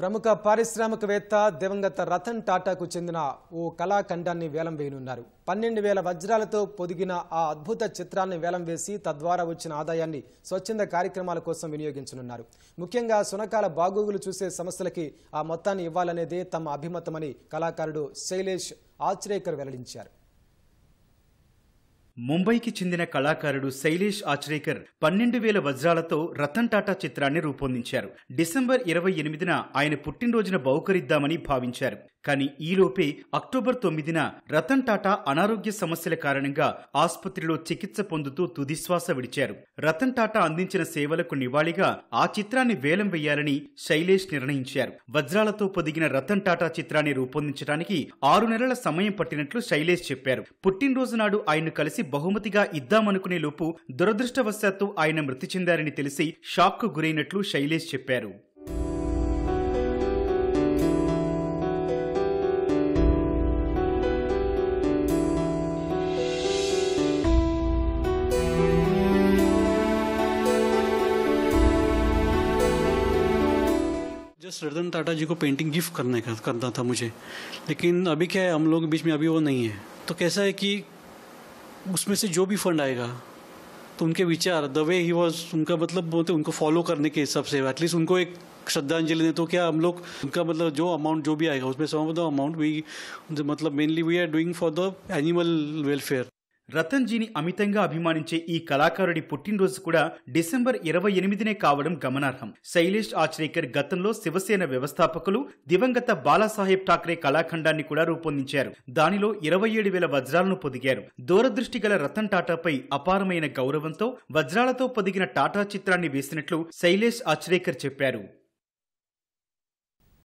ప్రముఖ పారిశ్రామికవేత్త దివంగత రతన్ టాటాకు చెందిన ఓ కళాఖండాన్ని వేలం వేయనున్నారు పన్నెండు వేల వజ్రాలతో పొదిగిన ఆ అద్భుత చిత్రాన్ని వేలం వేసి తద్వారా వచ్చిన ఆదాయాన్ని స్వచ్ఛంద కార్యక్రమాల కోసం వినియోగించనున్నారు ముఖ్యంగా సునకాల బాగోగులు చూసే సంస్థలకి ఆ మొత్తాన్ని ఇవ్వాలనేదే తమ అభిమతమని కళాకారుడు శైలేష్ ఆచరేకర్ వెల్లడించారు ముంబైకి చెందిన కళాకారుడు శైలేష్ ఆచరేకర్ పన్నెండు వేల వజ్రాలతో రతన్ టాటా చిత్రాన్ని రూపొందించారు డిసెంబర్ ఇరవై ఎనిమిదిన ఆయన పుట్టినరోజున బహుకరిద్దామని భావించారు కానీ ఈలోపే అక్టోబర్ తొమ్మిదిన రతన్ టాటా అనారోగ్య సమస్యల కారణంగా ఆసుపత్రిలో చికిత్స పొందుతూ తుదిశ్వాస విడిచారు రతన్ టాటా అందించిన సేవలకు నివాళిగా ఆ చిత్రాన్ని వేలం వేయాలని శైలేష్ నిర్ణయించారు వజ్రాలతో పొదిగిన రతన్ టాటా చిత్రాన్ని రూపొందించడానికి ఆరు నెలల సమయం పట్టినట్లు శైలేష్ చెప్పారు పుట్టినరోజు నాడు ఆయన్ను కలిసి बहुमति इदाकने दुरदवशात आये मृति चंदे षाकू शैले रतन टाटा जी को पेंटिंग गिफ्ट करने का करना था मुझे लेकिन अभी क्या है हम लोग बीच में अभी वो नहीं है तो कैसा है कि उसमें से जो भी फंड आएगा तो उनके विचार द वे ही वॉज उनका मतलब बोलते तो उनको फॉलो करने के हिसाब से एटलीस्ट उनको एक श्रद्धांजलि दें तो क्या हम लोग उनका मतलब जो अमाउंट जो भी आएगा उसमें सम अमाउंट वी मतलब mainly we are doing for the animal welfare రతన్జీని అమితంగా అభిమానించే ఈ కళాకారుడి పుట్టినరోజు కూడా డిసెంబర్ ఇరవై ఎనిమిదినే కావడం గమనార్హం శైలేష్ ఆచ్రేకర్ గతంలో శివసేన వ్యవస్థాపకులు దివంగత బాలాసాహెబ్ ఠాక్రే కళాఖండాన్ని కూడా రూపొందించారు దానిలో ఇరవై ఏడు వేల వజ్రాలను పొదిగారు దూరదృష్టి గల రతన్ టాటాపై అపారమైన గౌరవంతో వజ్రాలతో పొదిగిన టాటా చిత్రాన్ని వేసినట్లు శైలేష్ ఆచ్రేకర్ చెప్పారు